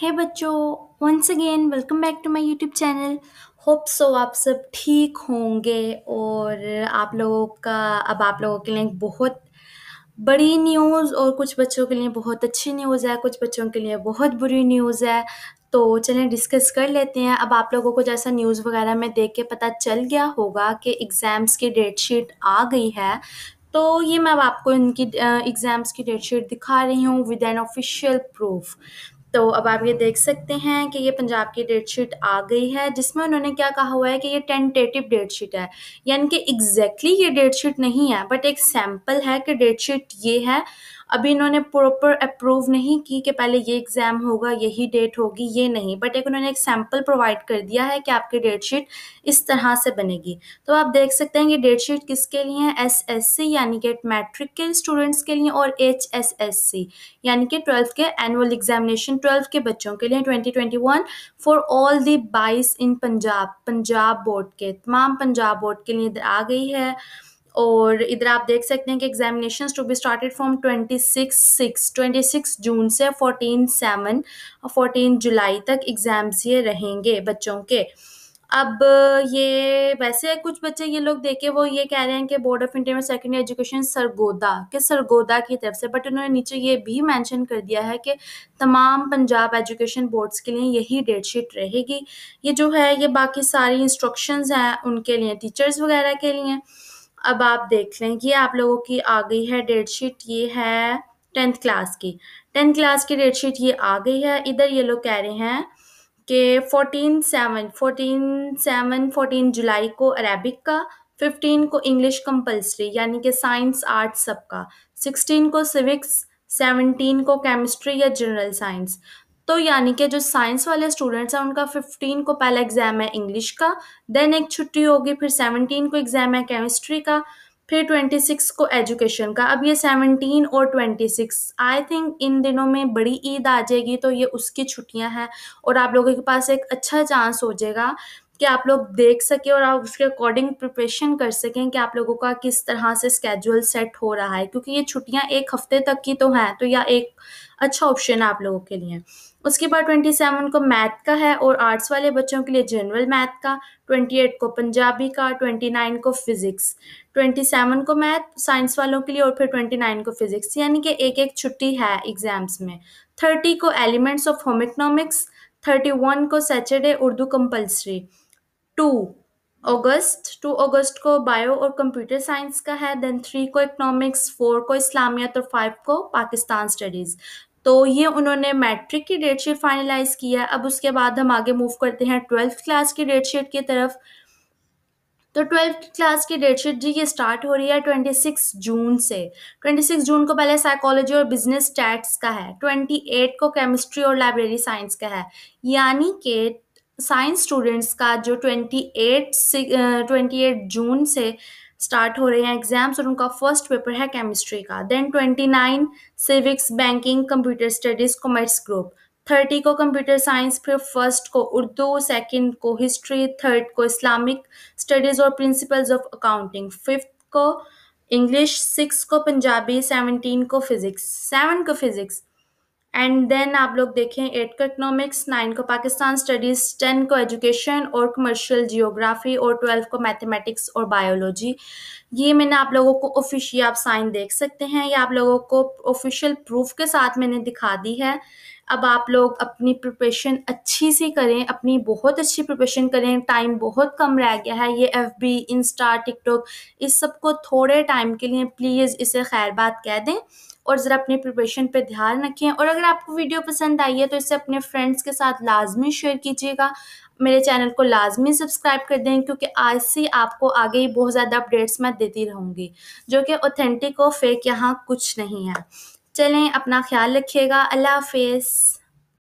हे बच्चों once again welcome back to my YouTube channel hope so आप सब ठीक होंगे और आप लोगों का अब आप लोगों के लिए बहुत बड़ी न्यूज़ और कुछ बच्चों के लिए बहुत अच्छी न्यूज़ है कुछ बच्चों के लिए बहुत बुरी न्यूज़ है तो चलें डिस्कस कर लेते हैं अब आप लोगों को जैसा न्यूज़ वगैरह में देख के पता चल गया होगा कि एग्ज़ाम्स की डेट शीट आ गई है तो ये मैं अब आपको इनकी एग्ज़ाम्स की डेट शीट दिखा रही हूँ विद एन ऑफिशियल प्रूफ तो अब आप ये देख सकते हैं कि ये पंजाब की डेट शीट आ गई है जिसमें उन्होंने क्या कहा हुआ है कि ये टेंटेटिव डेट शीट है यानी कि एग्जैक्टली exactly ये डेट शीट नहीं है बट एक सैम्पल है कि डेट शीट ये है अभी इन्होंने प्रॉपर अप्रूव नहीं की कि पहले ये एग्ज़ाम होगा यही डेट होगी ये नहीं बट एक उन्होंने एक सैम्पल प्रोवाइड कर दिया है कि आपकी डेट शीट इस तरह से बनेगी तो आप देख सकते हैं कि डेट शीट किसके लिए है एस एस सी यानी कि मैट्रिक के स्टूडेंट्स के लिए और एच एस एस सी यानी कि ट्वेल्थ के एनुअल एग्जामिनेशन ट्वेल्थ के बच्चों के लिए twenty twenty one for all the boys in Punjab Punjab board के तमाम पंजाब बोर्ड के लिए आ गई है और इधर आप देख सकते हैं कि examination to be started from twenty six six twenty six June से फोर्टीन सेवन फोर्टीन जुलाई तक एग्ज़ाम्स ये रहेंगे बच्चों के अब ये वैसे कुछ बच्चे ये लोग देखे वो ये कह रहे हैं कि बोर्ड ऑफ इंडिया में सेकेंडरी एजुकेशन सरगोदा के सरगोदा की तरफ से बट उन्होंने नीचे ये भी मेंशन कर दिया है कि तमाम पंजाब एजुकेशन बोर्ड्स के लिए यही डेट शीट रहेगी ये जो है ये बाकी सारी इंस्ट्रक्शंस हैं उनके लिए टीचर्स वगैरह के लिए अब आप देख लें ये आप लोगों की आ गई है डेट शीट ये है टेंथ क्लास की टेंथ क्लास की डेट शीट ये आ गई है इधर ये लोग कह रहे हैं कि fourteen seven fourteen seven fourteen जुलाई को अरेबिक का फिफ्टीन को इंग्लिश कंपलसरी यानी कि साइंस आर्ट्स सबका सिक्सटीन को सिविक्स सेवनटीन को केमिस्ट्री या जनरल साइंस तो यानी कि जो साइंस वाले स्टूडेंट्स हैं उनका फिफ्टीन को पहला एग्ज़ाम है इंग्लिश का देन एक छुट्टी होगी फिर 17 को एग्ज़ाम है केमिस्ट्री का फिर ट्वेंटी सिक्स को एजुकेशन का अब ये सेवनटीन और ट्वेंटी सिक्स आई थिंक इन दिनों में बड़ी ईद आ जाएगी तो ये उसकी छुट्टियां हैं और आप लोगों के पास एक अच्छा चांस हो जाएगा कि आप लोग देख सकें और आप उसके अकॉर्डिंग प्रिपरेशन कर सकें कि आप लोगों का किस तरह से स्केड्यूल सेट हो रहा है क्योंकि ये छुट्टियां एक हफ्ते तक की तो हैं तो यह एक अच्छा ऑप्शन है आप लोगों के लिए उसके बाद ट्वेंटी सेवन को मैथ का है और आर्ट्स वाले बच्चों के लिए जनरल मैथ का ट्वेंटी एट को पंजाबी का ट्वेंटी नाइन को फिज़िक्स ट्वेंटी सेवन को मैथ साइंस वालों के लिए और फिर ट्वेंटी नाइन को फिज़िक्स यानी कि एक एक छुट्टी है एग्ज़ाम्स में थर्टी को elements of home economics thirty one को Saturday Urdu compulsory two August two August को बायो और कंप्यूटर साइंस का है देन थ्री को इकोनॉमिक्स फोर को इस्लामियत और फाइव को पाकिस्तान स्टडीज़ तो ये उन्होंने मैट्रिक की डेट शीट फाइनलाइज किया अब उसके बाद हम आगे मूव करते हैं ट्वेल्थ क्लास की डेट शीट की तरफ तो ट्वेल्थ क्लास की डेट शीट जी ये स्टार्ट हो रही है ट्वेंटी सिक्स जून से ट्वेंटी सिक्स जून को पहले साइकोलॉजी और बिजनेस स्टैट्स का है ट्वेंटी एट को केमिस्ट्री और लाइब्रेरी साइंस का है यानी कि साइंस स्टूडेंट्स का जो twenty eight twenty eight June से स्टार्ट हो रहे हैं एग्जाम्स और उनका फर्स्ट पेपर है केमिस्ट्री का then twenty nine civics banking computer studies commerce group thirty को कंप्यूटर साइंस फिर फर्स्ट को उर्दू सेकंड को हिस्ट्री थर्ड को इस्लामिक स्टडीज़ और प्रिंसिपल्स ऑफ अकाउंटिंग फिफ्थ को इंग्लिश सिक्स को पंजाबी सेवनटीन को फिज़िक्स सेवन को फिज़िक्स एंड देन आप लोग देखें एट को इकोनॉमिक्स नाइन को पाकिस्तान स्टडीज़ टेन को एजुकेशन और कमर्शियल जियोग्राफी और ट्वेल्व को मैथमेटिक्स और बायोलॉजी ये मैंने आप लोगों को ऑफिशियल आप साइन देख सकते हैं या आप लोगों को ऑफिशियल प्रूफ के साथ मैंने दिखा दी है अब आप लोग अपनी प्रिपरेशन अच्छी सी करें अपनी बहुत अच्छी प्रिपरेशन करें टाइम बहुत कम रह गया है ये एफ बी इंस्टा टिकटॉक इस सब को थोड़े टाइम के लिए प्लीज़ इसे खैर बात कह दें और ज़रा अपने प्रिपरेशन पे ध्यान रखें और अगर आपको वीडियो पसंद आई है तो इसे अपने फ्रेंड्स के साथ लाजमी शेयर कीजिएगा मेरे चैनल को लाजमी सब्सक्राइब कर दें क्योंकि आज से आपको आगे ही बहुत ज़्यादा अपडेट्स मैं देती रहूँगी जो कि ऑथेंटिक और फेक यहाँ कुछ नहीं है चलें अपना ख्याल रखिएगा अल्लाह हाफिज़